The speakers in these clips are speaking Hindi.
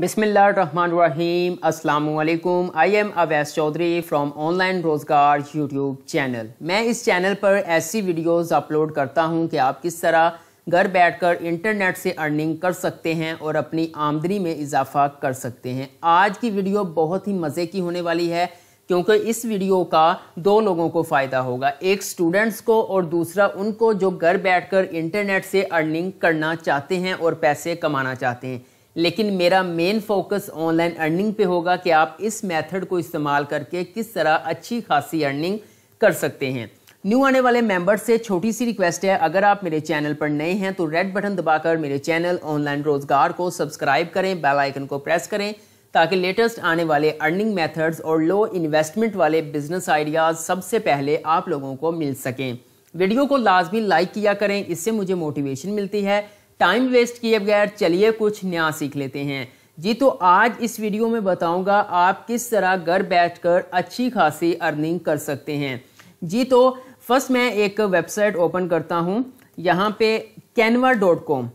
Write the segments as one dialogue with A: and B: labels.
A: बिस्मिल्लाम अल्लाम I am Awais Chaudhry from online Rozgar YouTube channel मैं इस चैनल पर ऐसी वीडियोस अपलोड करता हूं कि आप किस तरह घर बैठकर इंटरनेट से अर्निंग कर सकते हैं और अपनी आमदनी में इजाफा कर सकते हैं आज की वीडियो बहुत ही मज़े की होने वाली है क्योंकि इस वीडियो का दो लोगों को फ़ायदा होगा एक स्टूडेंट्स को और दूसरा उनको जो घर बैठकर इंटरनेट से अर्निंग करना चाहते हैं और पैसे कमाना चाहते हैं लेकिन मेरा मेन फोकस ऑनलाइन अर्निंग पे होगा कि आप इस मेथड को इस्तेमाल करके किस तरह अच्छी खासी अर्निंग कर सकते हैं न्यू आने वाले मेंबर से छोटी सी रिक्वेस्ट है अगर आप मेरे चैनल पर नए हैं तो रेड बटन दबाकर मेरे चैनल ऑनलाइन रोजगार को सब्सक्राइब करें बेल आइकन को प्रेस करें ताकि लेटेस्ट आने वाले अर्निंग मेथड्स और लो इन्वेस्टमेंट वाले बिजनेस आइडियाज़ सबसे पहले आप लोगों को मिल सकें वीडियो को लाजमी लाइक किया करें इससे मुझे मोटिवेशन मिलती है टाइम वेस्ट किए बगैर चलिए कुछ नया सीख लेते हैं जी तो आज इस वीडियो में बताऊंगा आप किस तरह घर बैठकर अच्छी खासी अर्निंग कर सकते हैं जी तो फर्स्ट मैं एक वेबसाइट ओपन करता हूं यहाँ पे कैनवा डॉट कॉम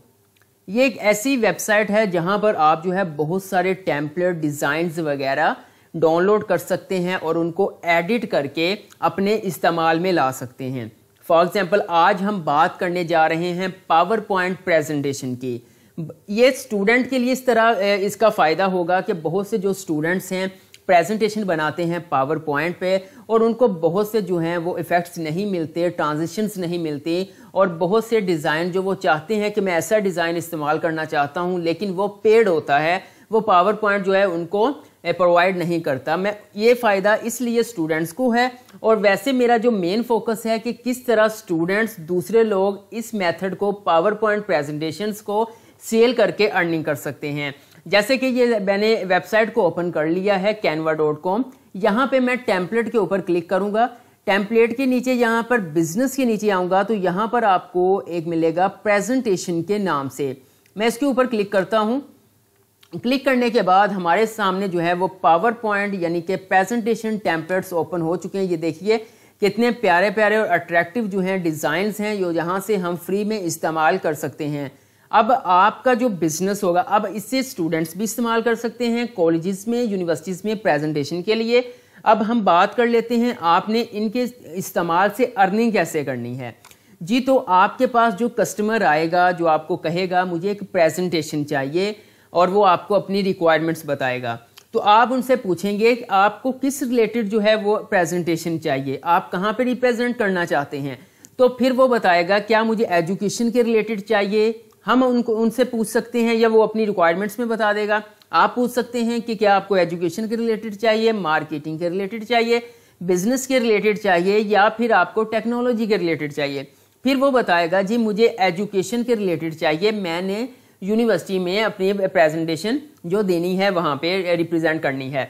A: ये एक ऐसी वेबसाइट है जहां पर आप जो है बहुत सारे टेम्पलेट डिजाइन वगैरह डाउनलोड कर सकते हैं और उनको एडिट करके अपने इस्तेमाल में ला सकते हैं फॉर एग्जाम्पल आज हम बात करने जा रहे हैं पावर पॉइंट प्रेजेंटेशन की ये स्टूडेंट के लिए इस तरह इसका फ़ायदा होगा कि बहुत से जो स्टूडेंट्स हैं प्रेजेंटेशन बनाते हैं पावर पॉइंट पे और उनको बहुत से जो हैं वो इफ़ेक्ट्स नहीं मिलते ट्रांजिशंस नहीं मिलते और बहुत से डिज़ाइन जो वो चाहते हैं कि मैं ऐसा डिज़ाइन इस्तेमाल करना चाहता हूँ लेकिन वो पेड होता है वो पावर पॉइंट जो है उनको प्रोवाइड eh, नहीं करता मैं ये फ़ायदा इसलिए स्टूडेंट्स को है और वैसे मेरा जो मेन फोकस है कि किस तरह स्टूडेंट्स दूसरे लोग इस मेथड को पावर पॉइंट प्रेजेंटेशंस को सेल करके अर्निंग कर सकते हैं जैसे कि ये मैंने वेबसाइट को ओपन कर लिया है कैनवा डॉट कॉम यहाँ पर मैं टेम्पलेट के ऊपर क्लिक करूँगा टेम्पलेट के नीचे यहाँ पर बिजनेस के नीचे आऊँगा तो यहाँ पर आपको एक मिलेगा प्रेजेंटेशन के नाम से मैं इसके ऊपर क्लिक करता हूँ क्लिक करने के बाद हमारे सामने जो है वो पावर पॉइंट यानी कि प्रेजेंटेशन टेम्पलेट्स ओपन हो चुके हैं ये देखिए कितने प्यारे प्यारे और अट्रैक्टिव जो हैं डिज़ाइंस हैं जो यहाँ से हम फ्री में इस्तेमाल कर सकते हैं अब आपका जो बिज़नेस होगा अब इससे स्टूडेंट्स भी इस्तेमाल कर सकते हैं कॉलेज़ में यूनिवर्सिटीज़ में प्रेजेंटेशन के लिए अब हम बात कर लेते हैं आपने इनके इस्तेमाल से अर्निंग कैसे करनी है जी तो आपके पास जो कस्टमर आएगा जो आपको कहेगा मुझे एक प्रेजेंटेशन चाहिए और वो आपको अपनी रिक्वायरमेंट्स बताएगा तो आप उनसे पूछेंगे कि आपको किस रिलेटेड जो है वो प्रेजेंटेशन चाहिए आप कहाँ पे रिप्रेजेंट करना चाहते हैं तो फिर वो बताएगा क्या मुझे एजुकेशन के रिलेटेड चाहिए हम उनको उनसे पूछ सकते हैं या वो अपनी रिक्वायरमेंट्स में बता देगा आप पूछ सकते हैं कि क्या आपको एजुकेशन के रिलेटेड चाहिए मार्केटिंग के रिलेटेड चाहिए बिजनेस के रिलेटेड चाहिए या फिर आपको टेक्नोलॉजी के रिलेटेड चाहिए फिर वो बताएगा जी मुझे एजुकेशन के रिलेटेड चाहिए मैंने यूनिवर्सिटी में अपनी प्रेजेंटेशन जो देनी है वहाँ पे रिप्रेजेंट करनी है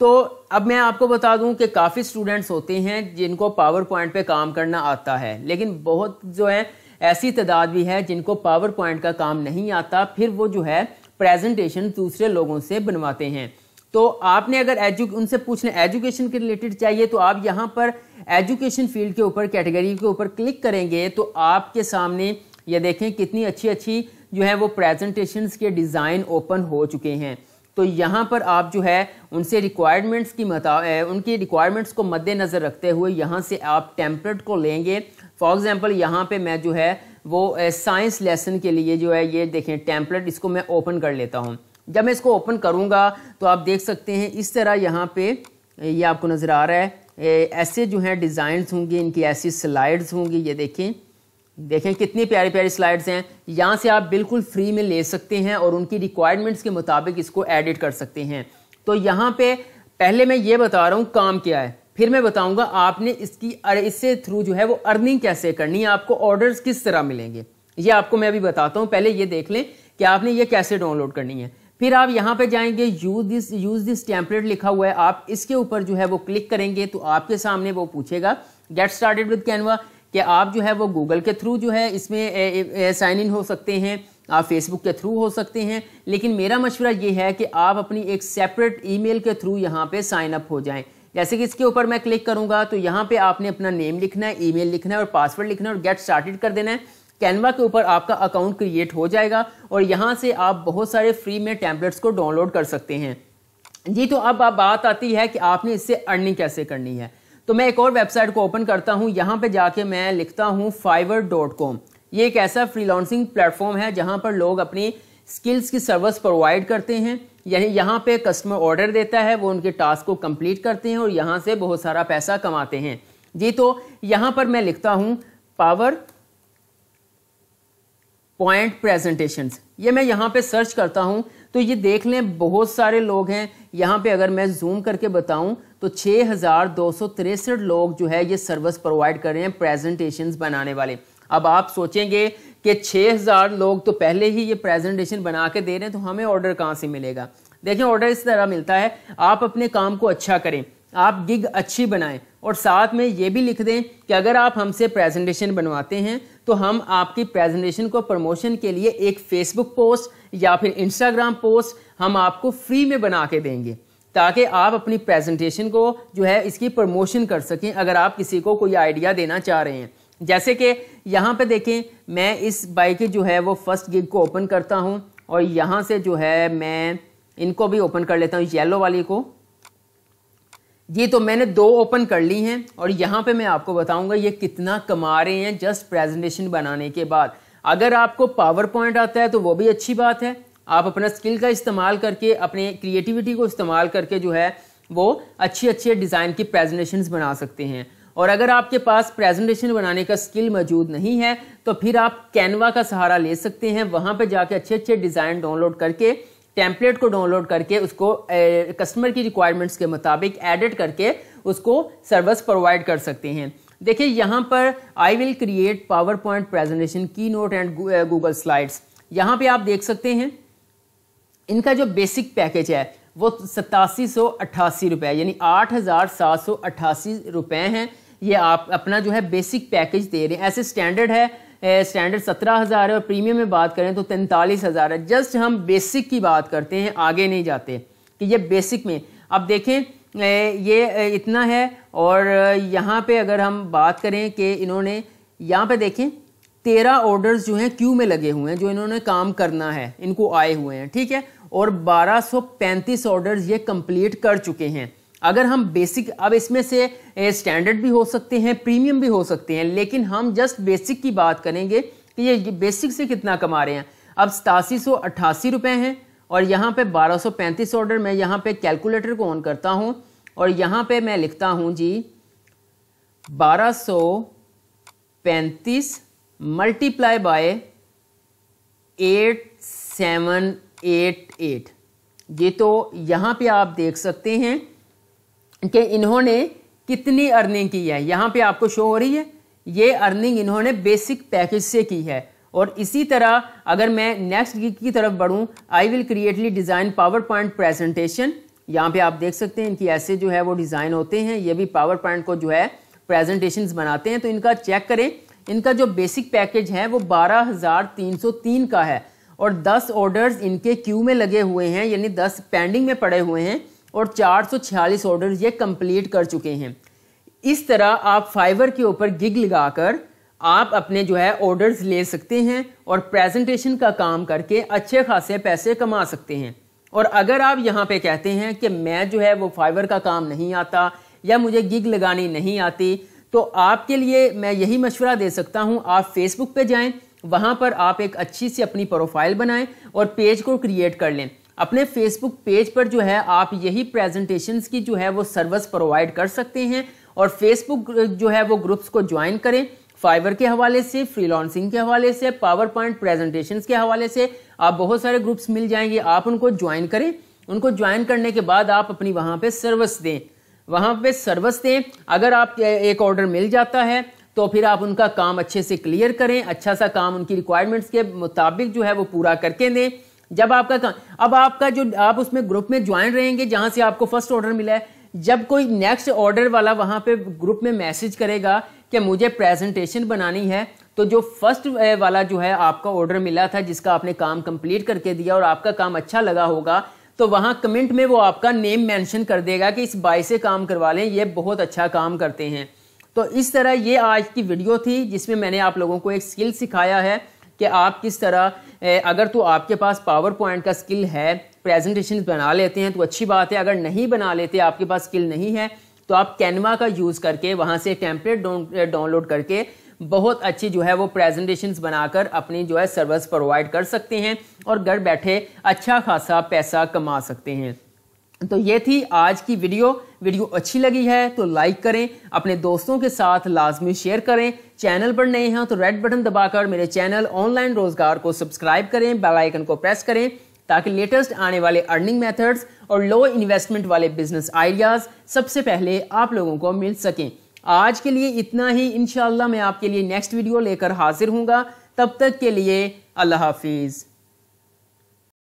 A: तो अब मैं आपको बता दूं कि काफ़ी स्टूडेंट्स होते हैं जिनको पावर पॉइंट पे काम करना आता है लेकिन बहुत जो है ऐसी तादाद भी है जिनको पावर पॉइंट का काम नहीं आता फिर वो जो है प्रेजेंटेशन दूसरे लोगों से बनवाते हैं तो आपने अगर एजु उनसे पूछना एजुकेशन के रिलेटेड चाहिए तो आप यहाँ पर एजुकेशन फील्ड के ऊपर कैटेगरी के ऊपर क्लिक करेंगे तो आपके सामने ये देखें कितनी अच्छी अच्छी जो है वो प्रेजेंटेशन के डिज़ाइन ओपन हो चुके हैं तो यहाँ पर आप जो है उनसे रिक्वायरमेंट्स की मता उनकी रिक्वायरमेंट्स को मद्देनज़र रखते हुए यहाँ से आप टेम्पलेट को लेंगे फॉर एग्ज़ाम्पल यहाँ पे मैं जो है वो साइंस लेसन के लिए जो है ये देखें टेम्पलेट इसको मैं ओपन कर लेता हूँ जब मैं इसको ओपन करूँगा तो आप देख सकते हैं इस तरह यहाँ पे ये आपको नज़र आ रहा है ऐसे जो हैं डिज़ाइंस होंगे इनकी ऐसी स्लाइड्स होंगी ये देखें देखें कितनी प्यारी प्यारी स्लाइड्स हैं यहाँ से आप बिल्कुल फ्री में ले सकते हैं और उनकी रिक्वायरमेंट्स के मुताबिक इसको एडिट कर सकते हैं तो यहाँ पे पहले मैं ये बता रहा हूँ काम क्या है फिर मैं बताऊंगा आपने इसकी इससे थ्रू जो है वो अर्निंग कैसे करनी है आपको ऑर्डर्स किस तरह मिलेंगे ये आपको मैं अभी बताता हूँ पहले ये देख लें कि आपने ये कैसे डाउनलोड करनी है फिर आप यहाँ पे जाएंगे use this use this template लिखा हुआ है आप इसके ऊपर जो है वो क्लिक करेंगे तो आपके सामने वो पूछेगा गेट स्टार्टेड विद कैनवा कि आप जो है वो गूगल के थ्रू जो है इसमें साइन इन हो सकते हैं आप फेसबुक के थ्रू हो सकते हैं लेकिन मेरा मशवरा ये है कि आप अपनी एक सेपरेट ईमेल के थ्रू यहाँ पे साइन अप हो जाएं जैसे कि इसके ऊपर मैं क्लिक करूँगा तो यहाँ पे आपने अपना नेम लिखना है ईमेल लिखना है और पासवर्ड लिखना है और गेट स्टार्टेड कर देना है कैनवा के ऊपर आपका अकाउंट क्रिएट हो जाएगा और यहाँ से आप बहुत सारे फ्री में टैंपलेट्स को डाउनलोड कर सकते हैं जी तो अब आप बात आती है कि आपने इससे अर्निंग कैसे करनी है तो मैं एक और वेबसाइट को ओपन करता हूँ यहाँ पे जाके मैं लिखता हूँ फाइवर डॉट कॉम ये एक ऐसा फ्रीलांसिंग प्लेटफॉर्म है जहाँ पर लोग अपनी स्किल्स की सर्विस प्रोवाइड करते हैं यानी यहाँ पे कस्टमर ऑर्डर देता है वो उनके टास्क को कंप्लीट करते हैं और यहाँ से बहुत सारा पैसा कमाते हैं जी तो यहाँ पर मैं लिखता हूँ पावर पॉइंट प्रेजेंटेशंस ये मैं यहाँ पे सर्च करता हूँ तो ये देख लें बहुत सारे लोग हैं यहाँ पे अगर मैं जूम करके बताऊँ तो छः हज़ार दो सौ तिरसठ लोग जो है ये सर्विस प्रोवाइड कर रहे हैं प्रेजेंटेशन बनाने वाले अब आप सोचेंगे कि 6000 लोग तो पहले ही ये प्रेजेंटेशन बना के दे रहे हैं तो हमें ऑर्डर कहाँ से मिलेगा देखिए ऑर्डर इस तरह मिलता है आप अपने काम को अच्छा करें आप गिग अच्छी बनाएं और साथ में ये भी लिख दें कि अगर आप हमसे प्रेजेंटेशन बनवाते हैं तो हम आपकी प्रेजेंटेशन को प्रमोशन के लिए एक फेसबुक पोस्ट या फिर इंस्टाग्राम पोस्ट हम आपको फ्री में बना के देंगे ताकि आप अपनी प्रेजेंटेशन को जो है इसकी प्रमोशन कर सकें अगर आप किसी को कोई आइडिया देना चाह रहे हैं जैसे कि यहाँ पे देखें मैं इस बाइक जो है वो फर्स्ट गिग को ओपन करता हूँ और यहाँ से जो है मैं इनको भी ओपन कर लेता हूँ येलो वाली को ये तो मैंने दो ओपन कर ली हैं और यहाँ पे मैं आपको बताऊंगा ये कितना कमा रहे हैं जस्ट प्रेजेंटेशन बनाने के बाद अगर आपको पावर पॉइंट आता है तो वो भी अच्छी बात है आप अपना स्किल का इस्तेमाल करके अपने क्रिएटिविटी को इस्तेमाल करके जो है वो अच्छी अच्छी डिज़ाइन की प्रेजेंटेशन बना सकते हैं और अगर आपके पास प्रेजेंटेशन बनाने का स्किल मौजूद नहीं है तो फिर आप कैनवा का सहारा ले सकते हैं वहाँ पर जाके अच्छे अच्छे डिज़ाइन डाउनलोड करके टेम्पलेट को डाउनलोड करके उसको कस्टमर की रिक्वायरमेंट्स के मुताबिक एडिट करके उसको सर्विस प्रोवाइड कर सकते हैं देखिए यहाँ पर I will create PowerPoint presentation की नोट एंड गूगल स्लाइड्स यहाँ पे आप देख सकते हैं इनका जो बेसिक पैकेज है वो सतासी सौ अट्ठासी रुपये यानी आठ हज़ार सात सौ अट्ठासी रुपये हैं ये आप अपना जो है बेसिक पैकेज दे रहे हैं ऐसे स्टैंडर्ड है स्टैंडर्ड सत्रह हज़ार है और प्रीमियम में बात करें तो तैंतालीस हज़ार है जस्ट हम बेसिक की बात करते हैं आगे नहीं जाते कि ये बेसिक में अब देखें ये इतना है और यहाँ पे अगर हम बात करें कि इन्होंने यहाँ पे देखें तेरह ऑर्डर्स जो हैं क्यू में लगे हुए हैं जो इन्होंने काम करना है इनको आए हुए हैं ठीक है और बारह ऑर्डर्स ये कंप्लीट कर चुके हैं अगर हम बेसिक अब इसमें से स्टैंडर्ड भी हो सकते हैं प्रीमियम भी हो सकते हैं लेकिन हम जस्ट बेसिक की बात करेंगे कि ये बेसिक से कितना कमा रहे हैं अब सतासी सौ अट्ठासी रुपये हैं और यहाँ पे पैंतीस ऑर्डर मैं यहाँ पे कैलकुलेटर को ऑन करता हूँ और यहाँ पे मैं लिखता हूँ जी बारह पैंतीस multiply by eight eight seven eight ये तो यहाँ पे आप देख सकते हैं कि इन्होंने कितनी अर्निंग की है यहाँ पे आपको शो हो रही है ये अर्निंग इन्होंने बेसिक पैकेज से की है और इसी तरह अगर मैं नेक्स्ट गिग की तरफ बढ़ूँ I will creatively design PowerPoint presentation यहाँ पे आप देख सकते हैं इनकी ऐसे जो है वो डिज़ाइन होते हैं ये भी पावर पॉइंट को जो है प्रेजेंटेशन बनाते हैं तो इनका चेक करें इनका जो बेसिक पैकेज है वो तीन का है और 10 ऑर्डर्स इनके क्यू में लगे हुए हैं यानी 10 पेंडिंग में पड़े हुए हैं और 446 ऑर्डर ये कंप्लीट कर चुके हैं इस तरह आप फाइवर के ऊपर गिग लगाकर आप अपने जो है ऑर्डर्स ले सकते हैं और प्रेजेंटेशन का काम करके अच्छे खासे पैसे कमा सकते हैं और अगर आप यहाँ पे कहते हैं कि मैं जो है वो फाइवर का काम नहीं आता या मुझे गिग लगानी नहीं आती तो आपके लिए मैं यही मशवरा दे सकता हूँ आप फेसबुक पे जाएं वहाँ पर आप एक अच्छी सी अपनी प्रोफाइल बनाएं और पेज को क्रिएट कर लें अपने फेसबुक पेज पर जो है आप यही प्रेजेंटेशन की जो है वो सर्विस प्रोवाइड कर सकते हैं और फेसबुक जो है वो ग्रुप्स को ज्वाइन करें फाइवर के हवाले से फ्री लॉन्सिंग के हवाले से पावर पॉइंट प्रेजेंटेशन के हवाले से आप बहुत सारे ग्रुप्स मिल जाएंगे आप उनको ज्वाइन करें उनको ज्वाइन करने के बाद आप अपनी वहाँ पे सर्विस दें वहाँ पे सर्विस दें अगर आप एक ऑर्डर मिल जाता है तो फिर आप उनका काम अच्छे से क्लियर करें अच्छा सा काम उनकी रिक्वायरमेंट्स के मुताबिक जो है वो पूरा करके दें जब आपका अब आपका जो आप उसमें ग्रुप में ज्वाइन रहेंगे जहां से आपको फर्स्ट ऑर्डर मिला है जब कोई नेक्स्ट ऑर्डर वाला वहां पे ग्रुप में मैसेज करेगा कि मुझे प्रेजेंटेशन बनानी है तो जो फर्स्ट वाला जो है आपका ऑर्डर मिला था जिसका आपने काम कंप्लीट करके दिया और आपका काम अच्छा लगा होगा तो वहाँ कमेंट में वो आपका नेम मेंशन कर देगा कि इस बाई से काम करवा लें ये बहुत अच्छा काम करते हैं तो इस तरह ये आज की वीडियो थी जिसमें मैंने आप लोगों को एक स्किल सिखाया है कि आप किस तरह अगर तो आपके पास पावर पॉइंट का स्किल है प्रेजेंटेशन बना लेते हैं तो अच्छी बात है अगर नहीं बना लेते आपके पास स्किल नहीं है तो आप कैनवा का यूज़ करके वहाँ से टेम्पलेट डाउनलोड करके बहुत अच्छी जो है वो प्रेजेंटेशन बनाकर अपनी जो है सर्विस प्रोवाइड कर सकते हैं और घर बैठे अच्छा खासा पैसा कमा सकते हैं तो ये थी आज की वीडियो वीडियो अच्छी लगी है तो लाइक करें अपने दोस्तों के साथ लाजमी शेयर करें चैनल पर नए हैं तो रेड बटन दबाकर मेरे चैनल ऑनलाइन रोजगार को सब्सक्राइब करें बेल आइकन को प्रेस करें ताकि लेटेस्ट आने वाले अर्निंग मेथड्स और लो इन्वेस्टमेंट वाले बिजनेस आइडियाज सबसे पहले आप लोगों को मिल सकें आज के लिए इतना ही इनशाला मैं आपके लिए नेक्स्ट वीडियो लेकर हाजिर हूँगा तब तक के लिए अल्लाह हाफिज़